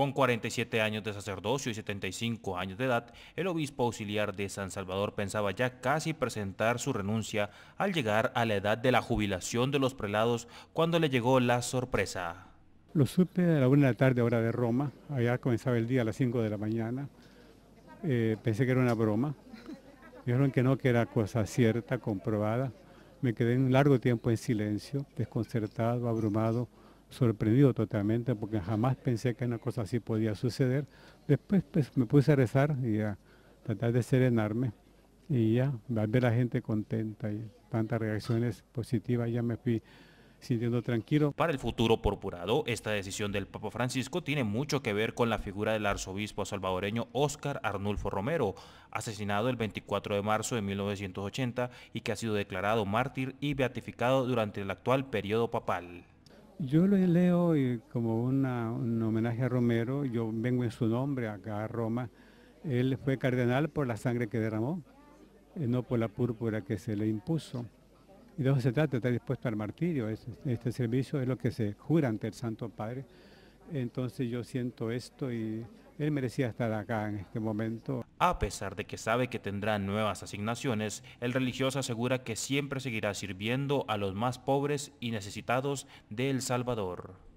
Con 47 años de sacerdocio y 75 años de edad, el obispo auxiliar de San Salvador pensaba ya casi presentar su renuncia al llegar a la edad de la jubilación de los prelados cuando le llegó la sorpresa. Lo supe a la una de la tarde, hora de Roma. Allá comenzaba el día a las 5 de la mañana. Eh, pensé que era una broma. Dijeron que no, que era cosa cierta, comprobada. Me quedé un largo tiempo en silencio, desconcertado, abrumado, sorprendido totalmente porque jamás pensé que una cosa así podía suceder. Después pues, me puse a rezar y a tratar de serenarme y ya, al ver a la gente contenta y tantas reacciones positivas, ya me fui sintiendo tranquilo. Para el futuro purpurado, esta decisión del Papa Francisco tiene mucho que ver con la figura del arzobispo salvadoreño Oscar Arnulfo Romero, asesinado el 24 de marzo de 1980 y que ha sido declarado mártir y beatificado durante el actual periodo papal. Yo lo leo y eh, como un homenaje a Romero, yo vengo en su nombre acá a Roma. Él fue cardenal por la sangre que derramó, eh, no por la púrpura que se le impuso. Y de eso se trata, está dispuesto al martirio. este servicio es lo que se jura ante el Santo Padre. Entonces yo siento esto y él merecía estar acá en este momento. A pesar de que sabe que tendrá nuevas asignaciones, el religioso asegura que siempre seguirá sirviendo a los más pobres y necesitados de El Salvador.